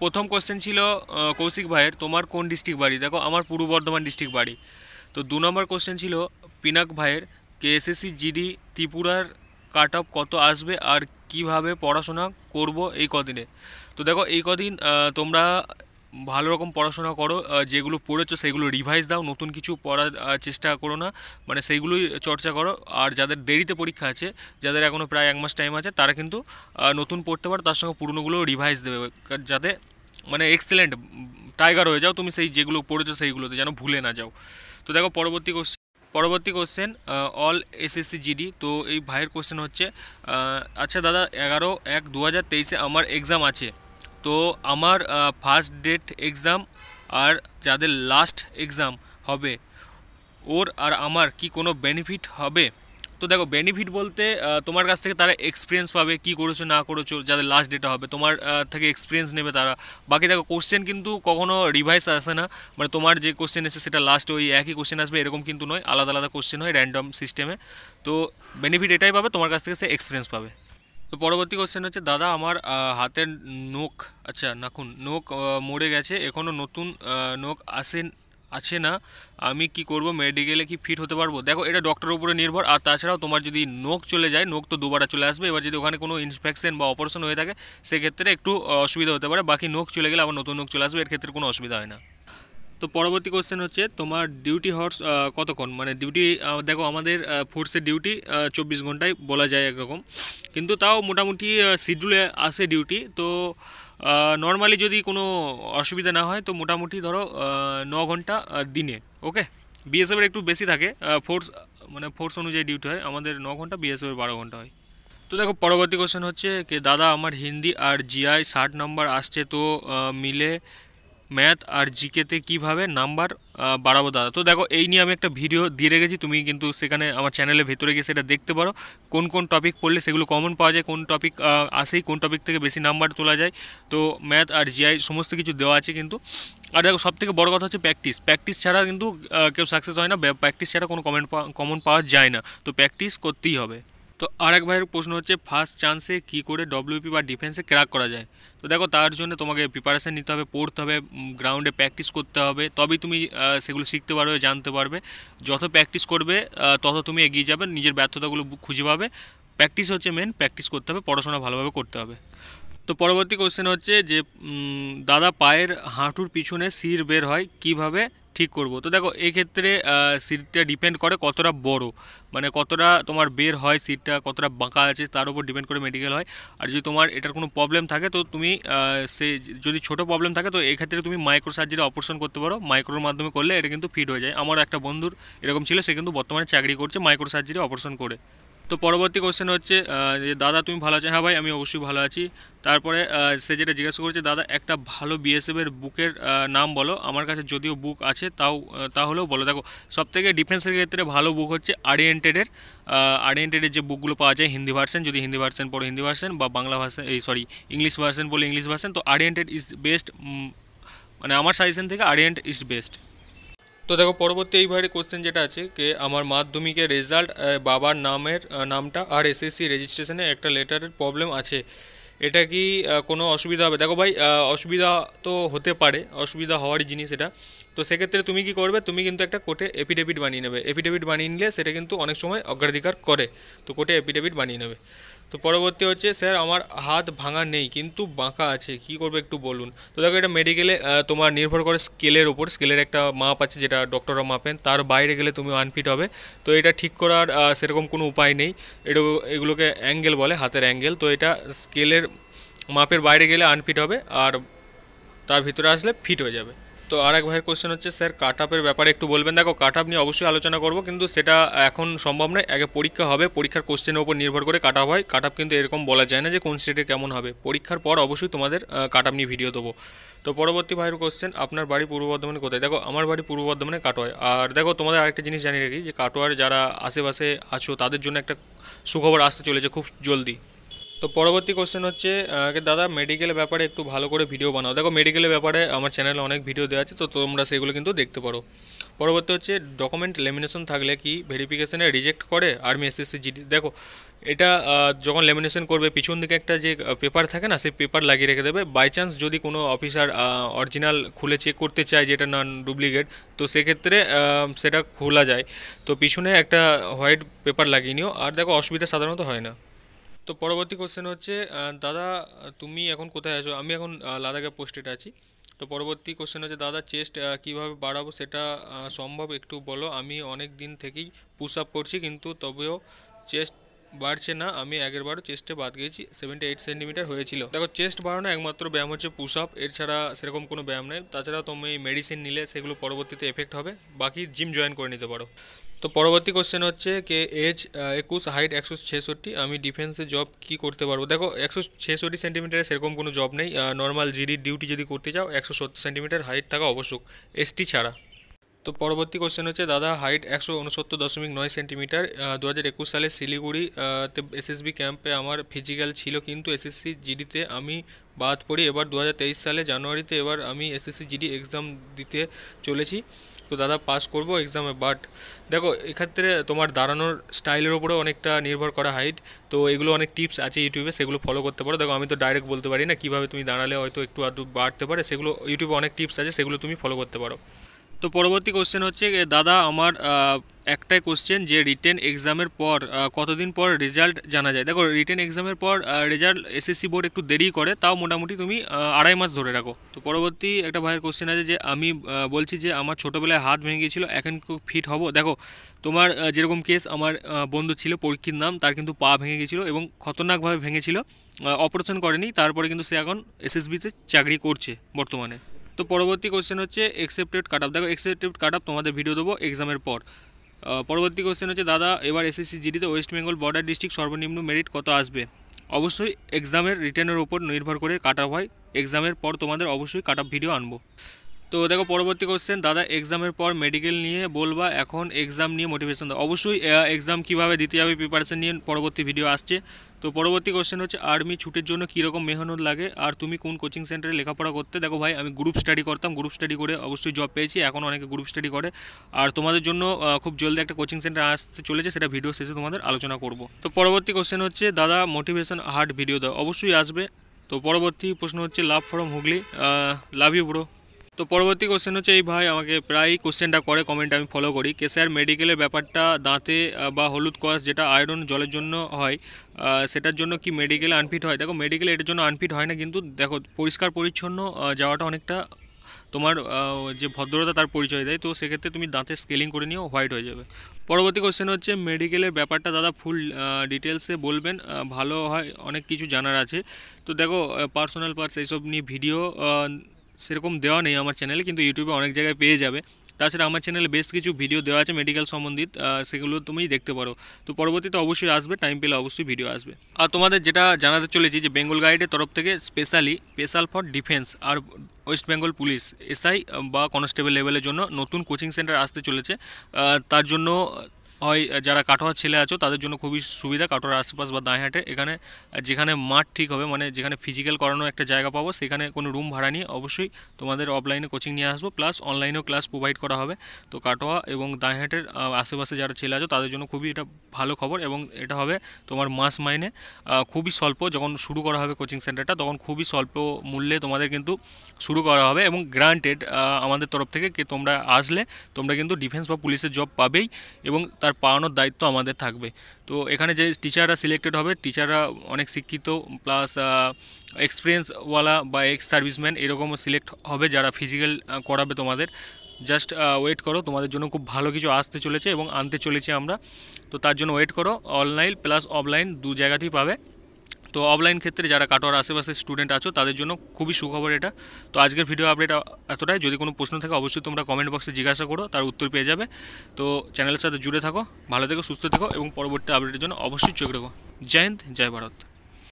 প্রথম কোশ্চেন ছিল কৌশিক ভাইয়ের তোমার কোন ডিস্ট্রিক্ট বাড়ি দেখো আমার পূর্ব বর্ধমান ডিস্ট্রিক্ট বাড়ি তো দু নম্বর কোশ্চেন ছিল পিনাক ভাইয়ের কেএসএসসি জিডি ত্রিপুরার কাট অফ কত আসবে আর কিভাবে পড়াশোনা করব এই কদিনে তো দেখো এই কদিন তোমরা ভালো রকম পড়াশোনা করো যেগুলো পড়েছো সেগুলো রিভাইজ দাও নতুন কিছু পড়ার চেষ্টা করো না মানে সেইগুলোই চর্চা করো আর যাদের দেরিতে পরীক্ষা আছে যাদের এখনও প্রায় এক মাস টাইম আছে তারা কিন্তু নতুন পড়তে পারো তার সঙ্গে পুরনোগুলো রিভাইজ দেবে যাতে মানে এক্সেলেন্ট টাইগার হয়ে যাও তুমি সেই যেগুলো পড়েছো সেইগুলোতে যেন ভুলে না যাও তো দেখো পরবর্তী কোশ্চেন পরবর্তী কোশ্চেন অল এসএসসি জিডি তো এই ভাইয়ের কোশ্চেন হচ্ছে আচ্ছা দাদা এগারো এক দু হাজার তেইশে আমার এক্সাম আছে তো আমার ফার্স্ট ডেট এক্সাম আর যাদের লাস্ট এক্সাম হবে ওর আর আমার কি কোনো বেনিফিট হবে তো দেখো বেনিফিট বলতে তোমার কাছ থেকে তারা এক্সপিরিয়েন্স পাবে কি করেছো না করেছো যাদের লাস্ট ডেটা হবে তোমার থেকে এক্সপিরিয়েন্স নেবে তারা বাকি দেখো কোশ্চেন কিন্তু কখনো রিভাইস আসে না মানে তোমার যে কোশ্চেন এসে সেটা লাস্ট ওই একই কোশ্চেন আসবে এরকম কিন্তু নয় আলাদা আলাদা কোশ্চেন হয় র্যান্ডম সিস্টেমে তো বেনিফিট এটাই পাবে তোমার কাছ থেকে সে এক্সপিরিয়েন্স পাবে তো পরবর্তী কোশ্চেন হচ্ছে দাদা আমার হাতের নখ আচ্ছা নাখুন নখ মরে গেছে এখনও নতুন নখ আসেন আছে না আমি কি করব মেডিকেলে কি ফিট হতে পারবো দেখো এটা ডক্টরের উপরে নির্ভর আর তাছাড়াও তোমার যদি নোখ চলে যায় নোখ তো দুবারা চলে আসবে এবার যদি ওখানে কোনো ইনফেকশন বা অপারেশন হয়ে থাকে সেক্ষেত্রে একটু অসুবিধা হতে পারে বাকি নোখ চলে গেলে আবার নতুন নোখ চলে আসবে এর ক্ষেত্রে কোনো অসুবিধা হয় না তো পরবর্তী কোশ্চেন হচ্ছে তোমার ডিউটি হর্স কতক্ষণ মানে ডিউটি দেখো আমাদের ফোর্সের ডিউটি চব্বিশ ঘন্টায় বলা যায় একরকম কিন্তু তাও মোটামুটি শিডিউলে আসে ডিউটি তো নর্মালি যদি কোনো অসুবিধা না হয় তো মোটামুটি ধরো ন ঘন্টা দিনে ওকে বিএসএফের একটু বেশি থাকে ফোর্স মানে ফোর্স অনুযায়ী ডিউটি হয় আমাদের ন ঘন্টা বিএসএফের বারো ঘন্টা হয় তো দেখো পরবর্তী কোশ্চেন হচ্ছে কে দাদা আমার হিন্দি আর জিআই ষাট নম্বর আসছে তো মিলে ম্যাথ আর জিকেতে কিভাবে নাম্বার বাড়াবো দাদা তো দেখো এই নিয়ে আমি একটা ভিডিও দিয়ে রেখেছি তুমি কিন্তু সেখানে আমার চ্যানেলের ভেতরে গিয়ে সেটা দেখতে পারো কোন কোন টপিক পড়লে সেগুলো কমন পাওয়া যায় কোন টপিক আসেই কোন টপিক থেকে বেশি নাম্বার তোলা যায় তো ম্যাথ আর জিআই সমস্ত কিছু দেওয়া আছে কিন্তু আর দেখো সবথেকে বড় কথা হচ্ছে প্র্যাকটিস প্র্যাকটিস ছাড়া কিন্তু কেউ সাকসেস হয় না প্র্যাকটিস ছাড়া কোনো কমেন্ট কমন পাওয়া যায় না তো প্র্যাকটিস করতেই হবে তো আরেক ভাইয়ের প্রশ্ন হচ্ছে ফার্স্ট চান্সে কি করে ডব্লিউপি বা ডিফেন্সে ক্র্যাক করা যায় তো দেখো তার জন্য তোমাকে প্রিপারেশান নিতে হবে পড়তে হবে গ্রাউন্ডে প্র্যাকটিস করতে হবে তবেই তুমি সেগুলো শিখতে পারবে জানতে পারবে যত প্র্যাকটিস করবে তত তুমি এগিয়ে যাবে নিজের ব্যর্থতাগুলো খুঁজে পাবে প্র্যাকটিস হচ্ছে মেন প্র্যাকটিস করতে হবে পড়াশোনা ভালোভাবে করতে হবে তো পরবর্তী কোশ্চেন হচ্ছে যে দাদা পায়ের হাঁটুর পিছনে শির বের হয় কিভাবে ঠিক করব তো দেখো এক্ষেত্রে সিটটা ডিপেন্ড করে কতটা বড় মানে কতটা তোমার বের হয় সিটটা কতটা বাঁকা আছে তার উপর ডিপেন্ড করে মেডিকেল হয় আর যদি তোমার এটার কোনো প্রবলেম থাকে তো তুমি সে যদি ছোট প্রবলেম থাকে তো ক্ষেত্রে তুমি মাইক্রো সার্জারি অপারেশন করতে পারো মাইক্রোর মাধ্যমে করলে এটা কিন্তু ফিট হয়ে যায় আমার একটা বন্ধুর এরকম ছিল সে কিন্তু বর্তমানে চাকরি করছে মাইক্রো সার্জারি অপারেশন করে তো পরবর্তী কোশ্চেন হচ্ছে যে দাদা তুমি ভালো আছো হ্যাঁ ভাই আমি অবশ্যই ভালো আছি তারপরে সে যেটা জিজ্ঞাসা করছে দাদা একটা ভালো বিএসএফের বুকের নাম বলো আমার কাছে যদিও বুক আছে তাও তাহলেও বলো দেখো সবথেকে ডিফেন্সের ক্ষেত্রে ভালো বুক হচ্ছে আরিয়েন্টেডের আরিয়েন্টেডের যে বুকগুলো পাওয়া যায় হিন্দি ভার্সন যদি হিন্দি ভার্সন পড়ো হিন্দি ভার্সন বা বাংলা ভার্সন এই সরি ইংলিশ ভার্সন বলে ইংলিশ ভার্সন তো আরিয়েন্টেড ইজ বেস্ট মানে আমার সাজেশন থেকে আরিয়েন্ট ইজ বেস্ট তো দেখো পরবর্তী ভাইয়ের কোশ্চেন যেটা আছে কে আমার মাধ্যমিকের রেজাল্ট বাবার নামের নামটা আর এসএসসি রেজিস্ট্রেশনে একটা লেটারের প্রবলেম আছে এটা কি কোনো অসুবিধা হবে দেখো ভাই অসুবিধা তো হতে পারে অসুবিধা হওয়ারই জিনিস এটা তো সেক্ষেত্রে তুমি কি করবে তুমি কিন্তু একটা কোর্টে এফিডেভিট বানিয়ে নেবে এফিডেভিট বানিয়ে নিলে সেটা কিন্তু অনেক সময় অগ্রাধিকার করে তো কোর্টে এফিডেভিট বানিয়ে নেবে তো পরবর্তী হচ্ছে স্যার আমার হাত ভাঙা নেই কিন্তু বাঁকা আছে কি করবে একটু বলুন তো দেখো এটা মেডিকেলে তোমার নির্ভর করে স্কেলের ওপর স্কেলের একটা মাপ আছে যেটা ডক্টররা মাপেন তার বাইরে গেলে তুমি আনফিট হবে তো এটা ঠিক করার সেরকম কোনো উপায় নেই এটা এগুলোকে অ্যাঙ্গেল বলে হাতের অ্যাঙ্গেল তো এটা স্কেলের মাপের বাইরে গেলে আনফিট হবে আর তার ভিতরে আসলে ফিট হয়ে যাবে তো আর এক ভাইয়ের কোশ্চেন হচ্ছে স্যার কাট আপের ব্যাপারে একটু বলবেন দেখো কাট আপ নিয়ে অবশ্যই আলোচনা করব কিন্তু সেটা এখন সম্ভব নয় আগে পরীক্ষা হবে পরীক্ষার কোশ্চেনের উপর নির্ভর করে কাট আপ হয় কাট আপ কিন্তু এরকম বলা যায় না যে কোন স্টেটে কেমন হবে পরীক্ষার পর অবশ্যই তোমাদের কাট আপ নিয়ে ভিডিও দেবো তো পরবর্তী ভাইয়ের কোশ্চেন আপনার বাড়ি পূর্ব বর্ধমানে কোথায় দেখো আমার বাড়ি পূর্ব বর্ধমানে কাটোয় আর দেখো তোমাদের আরেকটা জিনিস জানিয়ে রাখি যে কাটোয়ার যারা আশেপাশে আছো তাদের জন্য একটা সুখবর আসতে চলেছে খুব জলদি তো পরবর্তী কোশ্চেন হচ্ছে আগে দাদা মেডিকেলের ব্যাপারে একটু ভালো করে ভিডিও বানাও দেখো মেডিকেলের ব্যাপারে আমার চ্যানেলে অনেক ভিডিও দেওয়া আছে তো তোমরা সেগুলো কিন্তু দেখতে পারো পরবর্তী হচ্ছে ডকুমেন্ট লেমিনেশন থাকলে কি ভেরিফিকেশানে রিজেক্ট করে আর্মি এসএসসি জিডি দেখো এটা যখন লেমিনেশন করবে পিছন দিকে একটা যে পেপার থাকে না সেই পেপার লাগিয়ে রেখে দেবে বাই চান্স যদি কোনো অফিসার অরিজিনাল খুলে চেক করতে চায় যেটা নন ডুপ্লিকেট তো সেক্ষেত্রে সেটা খোলা যায় তো পিছনে একটা হোয়াইট পেপার লাগিয়ে নিও আর দেখো অসুবিধা সাধারণত হয় না তো পরবর্তী কোশ্চেন হচ্ছে দাদা তুমি এখন কোথায় আছো আমি এখন লাদাখে পোস্টেড আছি তো পরবর্তী কোশ্চেন হচ্ছে দাদা চেস্ট কীভাবে বাড়াবো সেটা সম্ভব একটু বলো আমি অনেক দিন থেকেই পুশ আপ করছি কিন্তু তবেও চেস্ট বাড়ছে না আমি আগেরবারও চেস্টে বাদ গিয়েছি সেভেন্টি এইট সেন্টিমিটার হয়েছিল দেখো চেস্ট বাড়ানো একমাত্র ব্যায়াম হচ্ছে পুশ আপ এছাড়া সেরকম কোনো ব্যায়াম নেই তাছাড়া তুমি মেডিসিন নিলে সেগুলো পরবর্তীতে এফেক্ট হবে বাকি জিম জয়েন করে নিতে পারো তো পরবর্তী কোশ্চেন হচ্ছে কে এজ একুশ হাইট একশো ছেষট্টি আমি ডিফেন্সে জব কি করতে পারবো দেখো একশো ছেষট্টি সেন্টিমিটারে সেরকম কোনো জব নেই নর্মাল জিডির ডিউটি যদি করতে চাও একশো সত্তর সেন্টিমিটার হাইট থাকা আবশ্যক এসটি ছাড়া তো পরবর্তী কোশ্চেন হচ্ছে দাদা হাইট একশো উনসত্তর দশমিক নয় সেন্টিমিটার দু হাজার একুশ সালে শিলিগুড়িতে এসএসবি ক্যাম্পে আমার ফিজিক্যাল ছিল কিন্তু এসএসসি জিডিতে আমি বাদ পড়ি এবার দু সালে জানুয়ারিতে এবার আমি এসএসসি জিডি এক্সাম দিতে চলেছি তো দাদা পাস করব এক্সামে বাট দেখো এক্ষেত্রে তোমার দাঁড়ানোর স্টাইলের উপরে অনেকটা নির্ভর করা হাইট তো এগুলো অনেক টিপস আছে ইউটিউবে সেগুলো ফলো করতে পারো দেখো আমি তো ডাইরেক্ট বলতে পারি না কীভাবে তুমি দাঁড়ালে হয়তো একটু আধটু বাড়তে পারে সেগুলো ইউটিউবে অনেক টিপস আছে সেগুলো তুমি ফলো করতে পারো তো পরবর্তী কোশ্চেন হচ্ছে দাদা আমার একটাই কোশ্চেন যে রিটেন এক্সামের পর কতদিন পর রেজাল্ট জানা যায় দেখো রিটেন এক্সামের পর রেজাল্ট এসএসসি বোর্ড একটু দেরি করে তাও মোটামুটি তুমি আড়াই মাস ধরে রাখো তো পরবর্তী একটা ভাইয়ের কোশ্চেন আছে যে আমি বলছি যে আমার ছোটোবেলায় হাত ভেঙে গিয়েছিলো এখন খুব ফিট হব দেখো তোমার যেরকম কেস আমার বন্ধু ছিল পরীক্ষীর নাম তার কিন্তু পা ভেঙে গিয়েছিল এবং খতরনাকভাবে ভেঙেছিল অপারেশন করেনি তারপরে কিন্তু সে এখন এসএসবিতে চাকরি করছে বর্তমানে তো পরবর্তী কোশ্চেন হচ্ছে এক্সেপ্টেড কাট আপ দেখো এক্সেপ্টেড কাট আপ তোমাদের ভিডিও দেবো এক্সামের পর পরবর্তী কোশ্চেন হচ্ছে দাদা এবার এসএসসি জিডিতে ওয়েস্ট বেঙ্গল বর্ডার ডিস্ট্রিক্ট সর্বনিম্ন মেরিট কত আসবে অবশ্যই এক্সামের রিটার্নের ওপর নির্ভর করে কাট হয় এক্সামের পর তোমাদের অবশ্যই কাট ভিডিও আনবো তো দেখো পরবর্তী কোশ্চেন দাদা এক্সামের পর মেডিকেল নিয়ে বলবা এখন এক্সাম নিয়ে মোটিভেশন দাও অবশ্যই এক্সাম কীভাবে দিতে যাবে প্রিপারেশান নিয়ে পরবর্তী ভিডিও আসছে তো পরবর্তী কোশ্চেন হচ্ছে আর্মি ছুটের জন্য কীরকম মেহনত লাগে আর তুমি কোন কোচিং সেন্টারে লেখাপড়া করতে দেখো ভাই আমি গ্রুপ স্টাডি করতাম গ্রুপ স্টাডি করে অবশ্যই জব পেয়েছি এখন অনেকে গ্রুপ স্টাডি করে আর তোমাদের জন্য খুব জলদি একটা কোচিং সেন্টার আসতে চলেছে সেটা ভিডিও শেষে তোমাদের আলোচনা করব তো পরবর্তী কোশ্চেন হচ্ছে দাদা মোটিভেশন হার্ড ভিডিও দাও অবশ্যই আসবে তো পরবর্তী প্রশ্ন হচ্ছে love from Hooghly love you bro তো পরবর্তী কোশ্চেন হচ্ছে এই ভাই আমাকে প্রায়ই কোশ্চেনটা করে কমেন্ট আমি ফলো করি কেসার মেডিকেলের ব্যাপারটা দাঁতে বা হলুদ কস যেটা আয়রন জলের জন্য হয় সেটার জন্য কি মেডিকেল আনফিট হয় দেখো মেডিকেল এটার জন্য আনফিট হয় না কিন্তু দেখো পরিষ্কার পরিচ্ছন্ন যাওয়াটা অনেকটা তোমার যে ভদ্রতা তার পরিচয় দেয় তো সেক্ষেত্রে তুমি দাঁতে স্কেলিং করে নিয়েও হোয়াইট হয়ে যাবে পরবর্তী কোশ্চেন হচ্ছে মেডিকেলের ব্যাপারটা দাদা ফুল ডিটেলসে বলবেন ভালো হয় অনেক কিছু জানার আছে তো দেখো পার্সোনাল পার্স এইসব নিয়ে ভিডিও সেরকম দেওয়া নেই আমার চ্যানেলে কিন্তু ইউটিউবে অনেক জায়গায় পেয়ে যাবে তাছাড়া আমার চ্যানেলে বেশ কিছু ভিডিও দেওয়া আছে মেডিকেল সম্বন্ধিত সেগুলো তুমি দেখতে পারো তো পরবর্তীতে অবশ্যই আসবে টাইম পেলে অবশ্যই ভিডিও আসবে আর তোমাদের যেটা জানাতে চলেছি যে বেঙ্গল গাইডের তরফ থেকে স্পেশালি স্পেশাল ফর ডিফেন্স আর ওয়েস্ট বেঙ্গল পুলিশ এসআই বা কনস্টেবল লেভেলের জন্য নতুন কোচিং সেন্টার আসতে চলেছে তার জন্য হয় যারা কাটোয়া ছেলে আছো তাদের জন্য খুবই সুবিধা কাটোয়ার আশেপাশ বা দাঁহাটে এখানে যেখানে মাঠ ঠিক হবে মানে যেখানে ফিজিক্যাল করানোর একটা জায়গা পাবো সেখানে কোনো রুম ভাড়া নিয়ে অবশ্যই তোমাদের অফলাইনে কোচিং নিয়ে আসবো প্লাস অনলাইনেও ক্লাস প্রোভাইড করা হবে তো কাটোয়া এবং দাঁহাটের আশেপাশে যারা ছেলে আছো তাদের জন্য খুবই এটা ভালো খবর এবং এটা হবে তোমার মাস মাইনে খুবই স্বল্প যখন শুরু করা হবে কোচিং সেন্টারটা তখন খুবই স্বল্প মূল্যে তোমাদের কিন্তু শুরু করা হবে এবং গ্রান্টেড আমাদের তরফ থেকে তোমরা আসলে তোমরা কিন্তু ডিফেন্স বা পুলিশের জব পাবেই এবং তার পাওয়ানোর দায়িত্ব আমাদের থাকবে তো এখানে যে টিচাররা সিলেক্টেড হবে টিচাররা অনেক শিক্ষিত প্লাস এক্সপিরিয়েন্সওয়ালা বা এক্স সার্ভিসম্যান এরকমও সিলেক্ট হবে যারা ফিজিক্যাল করাবে তোমাদের জাস্ট ওয়েট করো তোমাদের জন্য খুব ভালো কিছু আসতে চলেছে এবং আনতে চলেছে আমরা তো তার জন্য ওয়েট করো অনলাইন প্লাস অফলাইন দু জায়গাতেই পাবে তো অফলাইন ক্ষেত্রে যারা কাটোয়ার আশেপাশে স্টুডেন্ট আছো তাদের জন্য খুবই সুখবর এটা তো আজকের ভিডিও আপডেট এতটাই যদি কোনো প্রশ্ন থাকে অবশ্যই তোমরা কমেন্ট বক্সে জিজ্ঞাসা করো তার উত্তর পেয়ে যাবে তো চ্যানেলের সাথে জুড়ে থাকো ভালো থেকো সুস্থ থেকো এবং পরবর্তী আপডেটের জন্য অবশ্যই চোখ রেখো জয় হিন্দ জয় ভারত